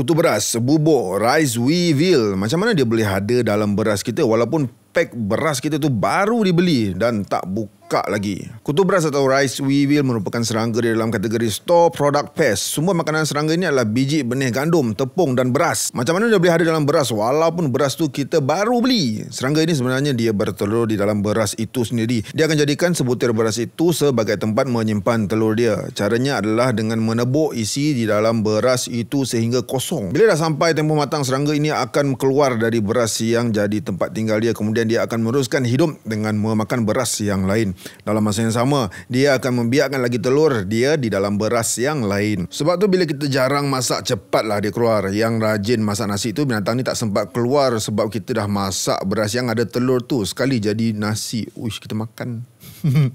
kutu beras, bubuk, rice we will. Macam mana dia boleh ada dalam beras kita walaupun pack beras kita tu baru dibeli dan tak buka kakak lagi. Kutu beras atau rice weevil merupakan serangga di dalam kategori store product pest. Semua makanan serangga ini adalah biji benih gandum, tepung dan beras. Macam mana dia boleh ada dalam beras walaupun beras tu kita baru beli? Serangga ini sebenarnya dia bertelur di dalam beras itu sendiri. Dia akan jadikan sebutir beras itu sebagai tempat menyimpan telur dia. Caranya adalah dengan menebuk isi di dalam beras itu sehingga kosong. Bila dah sampai tempoh matang, serangga ini akan keluar dari beras yang jadi tempat tinggal dia. Kemudian dia akan meneruskan hidup dengan memakan beras yang lain. Dalam masa yang sama, dia akan membiarkan lagi telur dia di dalam beras yang lain. Sebab tu bila kita jarang masak, cepatlah dia keluar. Yang rajin masak nasi tu, binatang ni tak sempat keluar sebab kita dah masak beras yang ada telur tu. Sekali jadi nasi. Uish, kita makan.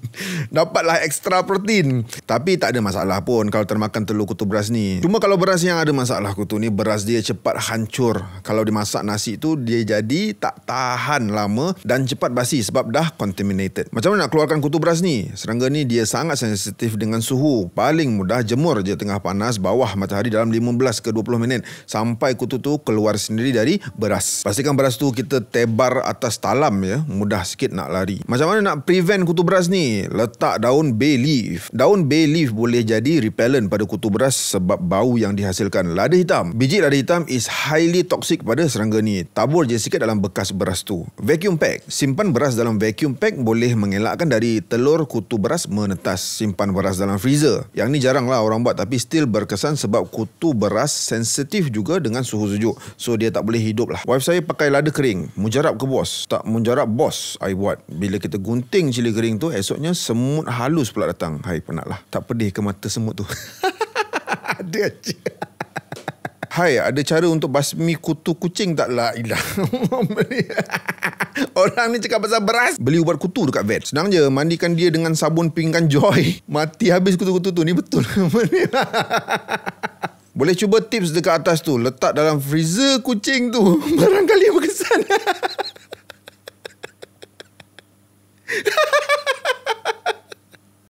Dapatlah extra protein Tapi tak ada masalah pun Kalau termakan telur kutu beras ni Cuma kalau beras yang ada masalah kutu ni Beras dia cepat hancur Kalau dimasak nasi tu Dia jadi tak tahan lama Dan cepat basi Sebab dah contaminated Macam mana nak keluarkan kutu beras ni Serangga ni dia sangat sensitif dengan suhu Paling mudah jemur je tengah panas Bawah matahari dalam 15 ke 20 minit Sampai kutu tu keluar sendiri dari beras Pastikan beras tu kita tebar atas talam ya Mudah sikit nak lari Macam mana nak prevent kutu kutu beras ni? Letak daun bay leaf. Daun bay leaf boleh jadi repellent pada kutu beras sebab bau yang dihasilkan lada hitam. Biji lada hitam is highly toxic pada serangga ni. Tabur je sikit dalam bekas beras tu. Vacuum pack. Simpan beras dalam vacuum pack boleh mengelakkan dari telur kutu beras menetas. Simpan beras dalam freezer. Yang ni jarang lah orang buat tapi still berkesan sebab kutu beras sensitif juga dengan suhu sejuk. So dia tak boleh hidup lah. Wife saya pakai lada kering. Mujarab ke bos? Tak mujarab bos I buat. Bila kita gunting cili kering kering tu esoknya semut halus pula datang. Hai lah, Tak pedih ke mata semut tu. ada je. Hai, ada cara untuk basmi kutu kucing tak? lah. ilah. Orang ni cakap pasal beras. Beli ubat kutu dekat vet. Senang je, mandikan dia dengan sabun pingkan Joy. Mati habis kutu-kutu tu. Ni betul. Boleh cuba tips dekat atas tu. Letak dalam freezer kucing tu. Barangkali berkesan.